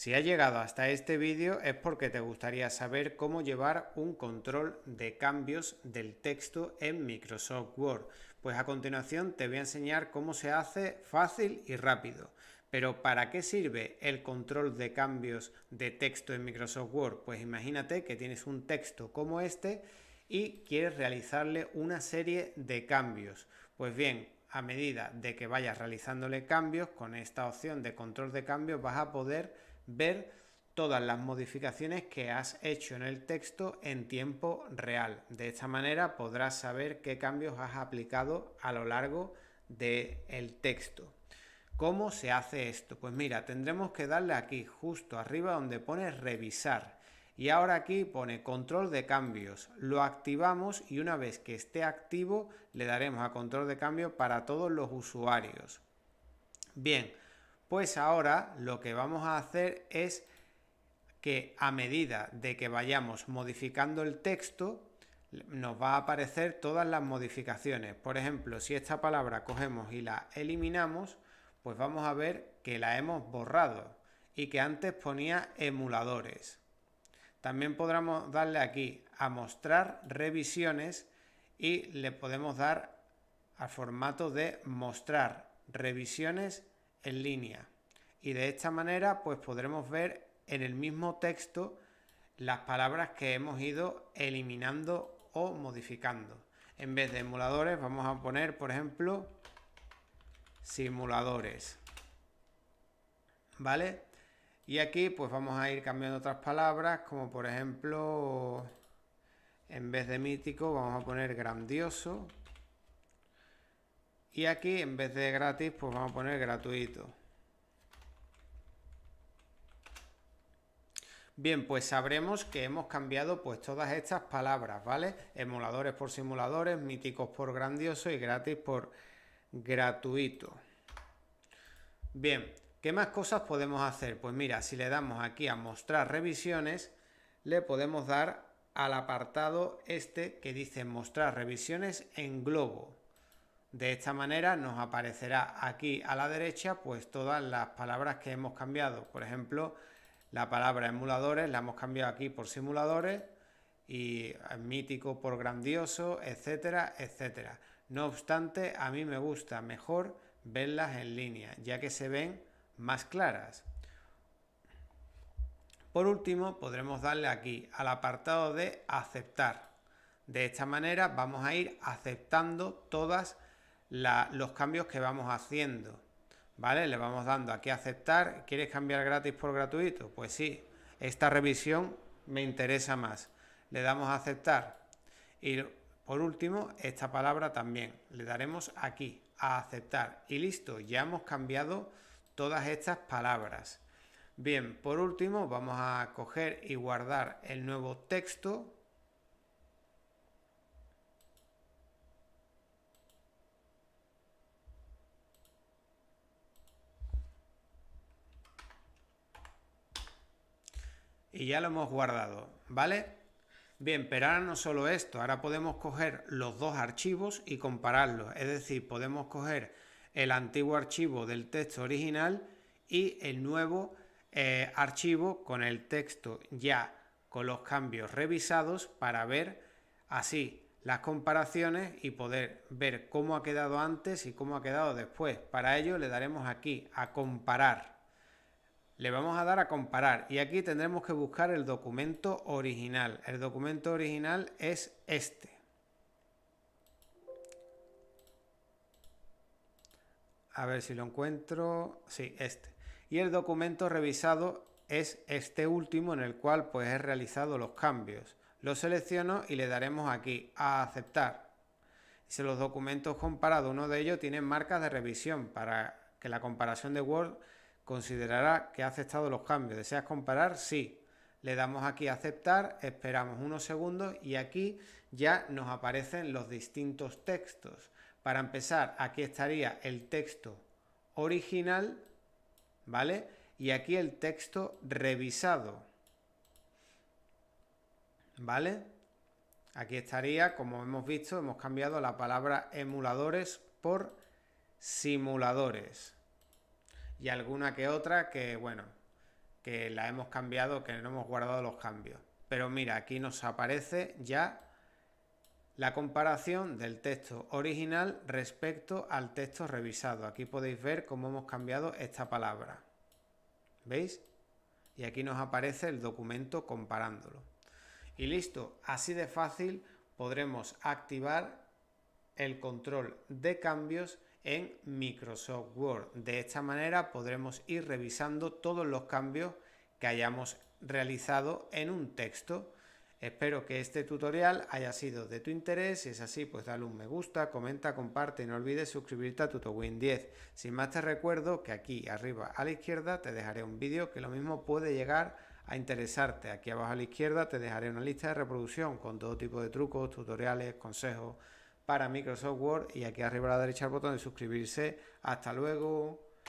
Si has llegado hasta este vídeo es porque te gustaría saber cómo llevar un control de cambios del texto en Microsoft Word. Pues a continuación te voy a enseñar cómo se hace fácil y rápido. Pero ¿para qué sirve el control de cambios de texto en Microsoft Word? Pues imagínate que tienes un texto como este y quieres realizarle una serie de cambios. Pues bien, a medida de que vayas realizándole cambios con esta opción de control de cambios vas a poder ver todas las modificaciones que has hecho en el texto en tiempo real. De esta manera podrás saber qué cambios has aplicado a lo largo del el texto. ¿Cómo se hace esto? Pues mira, tendremos que darle aquí justo arriba donde pone revisar. Y ahora aquí pone control de cambios. Lo activamos y una vez que esté activo le daremos a control de cambio para todos los usuarios. Bien, pues ahora lo que vamos a hacer es que a medida de que vayamos modificando el texto, nos va a aparecer todas las modificaciones. Por ejemplo, si esta palabra cogemos y la eliminamos, pues vamos a ver que la hemos borrado y que antes ponía emuladores. También podremos darle aquí a mostrar revisiones y le podemos dar al formato de mostrar revisiones en línea. Y de esta manera pues podremos ver en el mismo texto las palabras que hemos ido eliminando o modificando. En vez de emuladores vamos a poner, por ejemplo, simuladores. ¿Vale? Y aquí pues vamos a ir cambiando otras palabras, como por ejemplo, en vez de mítico vamos a poner grandioso, y aquí, en vez de gratis, pues vamos a poner gratuito. Bien, pues sabremos que hemos cambiado pues todas estas palabras, ¿vale? Emuladores por simuladores, míticos por grandiosos y gratis por gratuito. Bien, ¿qué más cosas podemos hacer? Pues mira, si le damos aquí a mostrar revisiones, le podemos dar al apartado este que dice mostrar revisiones en globo. De esta manera nos aparecerá aquí a la derecha pues todas las palabras que hemos cambiado. Por ejemplo, la palabra emuladores la hemos cambiado aquí por simuladores y mítico por grandioso, etcétera, etcétera. No obstante, a mí me gusta mejor verlas en línea, ya que se ven más claras. Por último, podremos darle aquí al apartado de aceptar. De esta manera vamos a ir aceptando todas la, los cambios que vamos haciendo. ¿Vale? Le vamos dando aquí a aceptar. ¿Quieres cambiar gratis por gratuito? Pues sí, esta revisión me interesa más. Le damos a aceptar. Y por último, esta palabra también. Le daremos aquí a aceptar. Y listo, ya hemos cambiado todas estas palabras. Bien, por último vamos a coger y guardar el nuevo texto y ya lo hemos guardado, ¿vale? Bien, pero ahora no solo esto, ahora podemos coger los dos archivos y compararlos, es decir, podemos coger el antiguo archivo del texto original y el nuevo eh, archivo con el texto ya con los cambios revisados para ver así las comparaciones y poder ver cómo ha quedado antes y cómo ha quedado después. Para ello le daremos aquí a comparar le vamos a dar a comparar y aquí tendremos que buscar el documento original. El documento original es este. A ver si lo encuentro. Sí, este. Y el documento revisado es este último en el cual pues he realizado los cambios. Lo selecciono y le daremos aquí a aceptar. Si los documentos comparados, uno de ellos tiene marcas de revisión para que la comparación de Word Considerará que ha aceptado los cambios. ¿Deseas comparar? Sí. Le damos aquí a aceptar, esperamos unos segundos y aquí ya nos aparecen los distintos textos. Para empezar, aquí estaría el texto original, ¿vale? Y aquí el texto revisado, ¿vale? Aquí estaría, como hemos visto, hemos cambiado la palabra emuladores por simuladores y alguna que otra que, bueno, que la hemos cambiado, que no hemos guardado los cambios. Pero mira, aquí nos aparece ya la comparación del texto original respecto al texto revisado. Aquí podéis ver cómo hemos cambiado esta palabra. ¿Veis? Y aquí nos aparece el documento comparándolo. Y listo, así de fácil podremos activar el control de cambios en Microsoft Word. De esta manera podremos ir revisando todos los cambios que hayamos realizado en un texto. Espero que este tutorial haya sido de tu interés, si es así pues dale un me gusta, comenta, comparte y no olvides suscribirte a TutoWin 10. Sin más te recuerdo que aquí arriba a la izquierda te dejaré un vídeo que lo mismo puede llegar a interesarte. Aquí abajo a la izquierda te dejaré una lista de reproducción con todo tipo de trucos, tutoriales, consejos, para Microsoft Word y aquí arriba a la derecha el botón de suscribirse. Hasta luego.